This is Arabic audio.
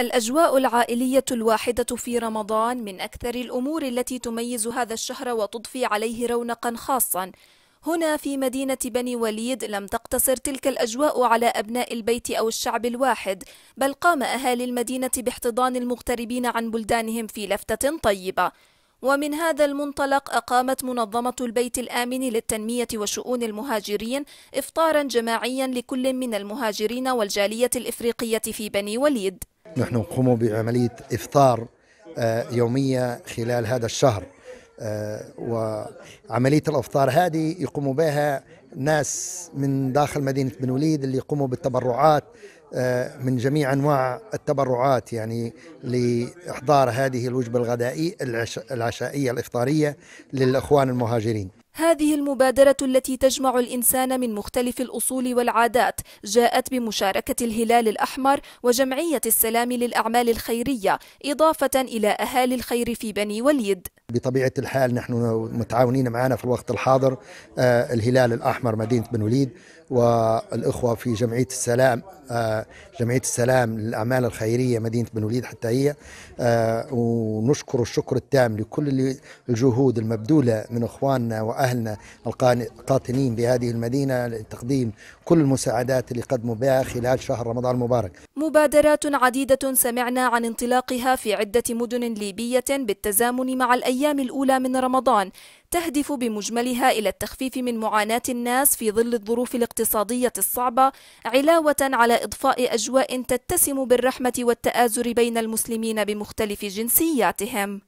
الأجواء العائلية الواحدة في رمضان من أكثر الأمور التي تميز هذا الشهر وتضفي عليه رونقا خاصا هنا في مدينة بني وليد لم تقتصر تلك الأجواء على أبناء البيت أو الشعب الواحد بل قام أهالي المدينة باحتضان المغتربين عن بلدانهم في لفتة طيبة ومن هذا المنطلق أقامت منظمة البيت الآمن للتنمية وشؤون المهاجرين إفطارا جماعيا لكل من المهاجرين والجالية الإفريقية في بني وليد نحن نقوم بعملية إفطار آه، يومية خلال هذا الشهر آه، وعملية الأفطار هذه يقوم بها ناس من داخل مدينة بن وليد اللي يقوموا بالتبرعات آه، من جميع أنواع التبرعات يعني لإحضار هذه الوجبة الغذائية العشائية الإفطارية للإخوان المهاجرين هذه المبادرة التي تجمع الإنسان من مختلف الأصول والعادات جاءت بمشاركة الهلال الأحمر وجمعية السلام للأعمال الخيرية إضافة إلى أهالي الخير في بني وليد بطبيعة الحال نحن متعاونين معنا في الوقت الحاضر آه، الهلال الأحمر مدينة بن وليد والإخوة في جمعية السلام آه، جمعية السلام للأعمال الخيرية مدينة بن وليد حتى هي آه، ونشكر الشكر التام لكل الجهود المبذولة من إخواننا وأهلنا القاطنين بهذه المدينة لتقديم كل المساعدات اللي قدموا بها خلال شهر رمضان المبارك مبادرات عديدة سمعنا عن انطلاقها في عدة مدن ليبية بالتزامن مع الأيام الأيام الأولى من رمضان تهدف بمجملها إلى التخفيف من معاناة الناس في ظل الظروف الاقتصادية الصعبة علاوة على إضفاء أجواء تتسم بالرحمة والتآزر بين المسلمين بمختلف جنسياتهم